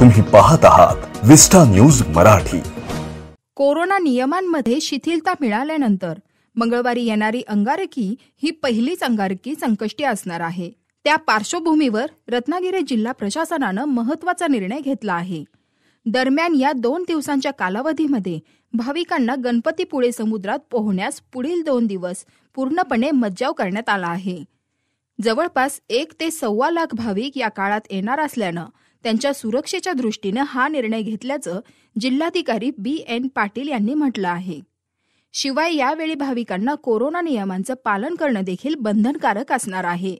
तुम्ही पाहत आहात विस्टा न्यूज मराठी कोरोना नियमांमध्ये शिथिलता मिळाल्यानंतर मंगळवारी येणारी अंगारकी ही पहिलीच अंगारकी संकष्टी असणार आहे त्या पार्श्वभूमीवर रत्नागिरी जिल्हा प्रशासनानं महत्वाचा निर्णय घेतला आहे दरम्यान या दोन दिवसांच्या कालावधीमध्ये भाविकांना गणपतीपुळे समुद्रात पोहण्यास पुढील दोन दिवस पूर्णपणे मज्जाव करण्यात आला आहे जवळपास एक ते सव्वा लाख भाविक या काळात येणार असल्यानं त्यांच्या सुरक्षेच्या दृष्टीनं हा निर्णय घेतल्याचं जिल्हाधिकारी बी एन पाटील यांनी म्हटलं आहे शिवाय यावेळी भाविकांना कोरोना नियमांचं पालन करणं देखील बंधनकारक असणार आहे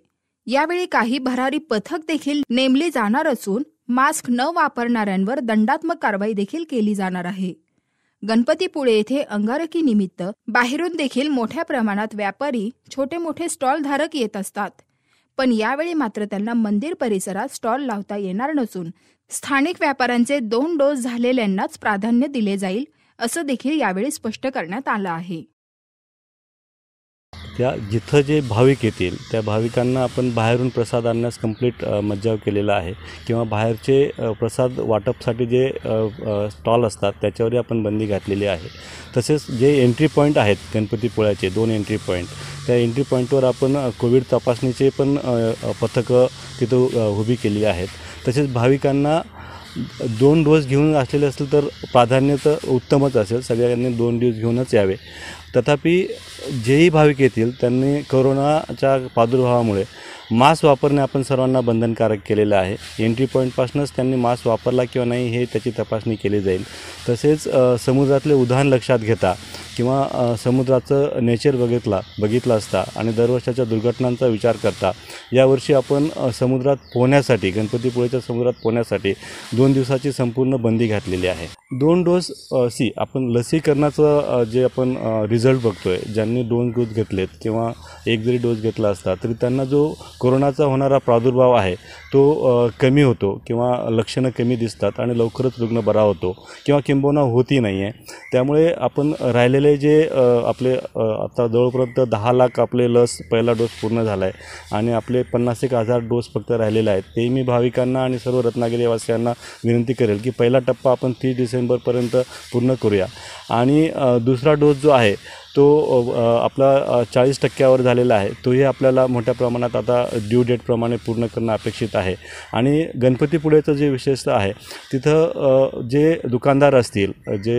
यावेळी काही भरारी पथक देखील नेमली जाणार असून मास्क न वापरणाऱ्यांवर दंडात्मक कारवाई देखील केली जाणार आहे गणपतीपुळे येथे अंगारकी निमित्त बाहेरून देखील मोठ्या प्रमाणात व्यापारी छोटे मोठे स्टॉल धारक येत असतात पण यावेळी मात्र त्यांना मंदिर परिसरात स्टॉल लावता येणार नसून स्थानिक व्यापाऱ्यांचे दोन डोस झालेल्यांनाच प्राधान्य दिले जाईल असं देखील यावेळी स्पष्ट करण्यात आलं आहे या जिथं जे भाविक येतील त्या भाविकांना आपण बाहेरून प्रसाद आणण्यास कंप्लीट मज्जाव केलेला आहे किंवा बाहेरचे प्रसाद वाटपसाठी जे स्टॉल असतात त्याच्यावरही आपण बंदी घातलेली आहे तसेच जे एंट्री पॉईंट आहेत गणपतीपुळ्याचे दोन एंट्री पॉईंट त्या एंट्री पॉईंटवर आपण कोविड तपासणीचे पण पथकं तिथं उभी केली आहेत तसेच भाविकांना दोन डोस घेऊन असलेले असेल तर प्राधान्य तर उत्तमच असेल सगळ्यांनी दोन डोस घेऊनच यावे तथापि जेही भाविक येतील त्यांनी कोरोनाच्या प्रादुर्भावामुळे मास्क वापरणे आपण सर्वांना बंधनकारक केलेलं आहे एंट्री पॉईंटपासूनच त्यांनी मास्क वापरला किंवा नाही हे त्याची तपासणी केली जाईल तसेच समुद्रातले उदाहरण लक्षात घेता किंवा समुद्राचं नेचर बघितला बघितला असता आणि दरवर्षाच्या दुर्घटनांचा विचार करता यावर्षी आपण समुद्रात पोहण्यासाठी गणपतीपुळेच्या समुद्रात पोहण्यासाठी दोन दिवसाची संपूर्ण बंदी घातलेली आहे दोन डोस सी आपण लसीकरणाचं जे आपण रिझल्ट बघतोय ज्यांनी दोन डोस घेतलेत किंवा एक जरी डोस घेतला असता तरी त्यांना जो कोरोनाचा होणारा प्रादुर्भाव आहे तो कमी होतो किंवा लक्षणं कमी दिसतात आणि लवकरच रुग्ण बरा होतो किंवा किंबोना होती नाही आहे त्यामुळे आपण राहिलेले आपले जे आपले आता जवळपर्यंत दहा लाख आपले लस पहिला डोस पूर्ण झाला आहे आणि आपले पन्नास एक हजार डोस फक्त राहिलेले आहेत ते मी भाविकांना आणि सर्व रत्नागिरीवासियांना विनंती करेल की पहिला टप्पा आपण तीस डिसेंबरपर्यंत पूर्ण करूया आणि दुसरा डोस जो आहे तो आपला चाळीस टक्क्यावर झालेला आहे तोही आपल्याला मोठ्या प्रमाणात आता ड्यू डेटप्रमाणे पूर्ण करणं अपेक्षित आहे आणि गणपतीपुळेचं जे विशेषतः आहे तिथं जे दुकानदार असतील जे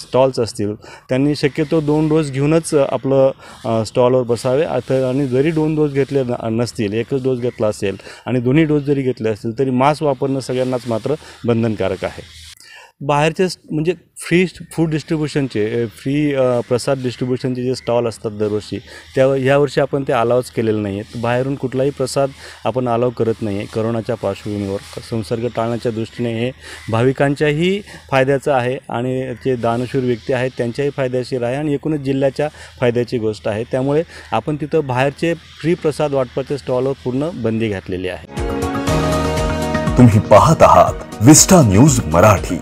स्टॉल्स असतील त्यांनी शक्य शक्यतो दोन डोस घेऊनच आपलं स्टॉलवर बसावे आता आणि जरी दोन डोस घेतले नसतील एकच डोस घेतला असेल आणि दोन्ही डोस जरी घेतले असतील तरी मास्क वापरणं सगळ्यांनाच मात्र बंधनकारक आहे बाहेरचे म्हणजे फ्री फूड डिस्ट्रीब्युशनचे फ्री प्रसाद डिस्ट्रीब्युशनचे जे स्टॉल असतात दरवर्षी त्या ह्या वर्षी आपण ते अलावच केलेलं नाही आहेत बाहेरून कुठलाही प्रसाद आपण अलाव करत नाही आहे करोनाच्या पार्श्वभूमीवर संसर्ग टाळण्याच्या दृष्टीने हे भाविकांच्याही फायद्याचं आहे आणि जे दानशूर व्यक्ती आहेत त्यांच्याही फायद्याशीर आहे आणि एकूणच जिल्ह्याच्या फायद्याची गोष्ट आहे त्यामुळे आपण तिथं बाहेरचे फ्री प्रसाद वाटपाचे स्टॉलवर पूर्ण बंदी घातलेली आहे तुम्ही पाहत आहात विस्टा न्यूज मराठी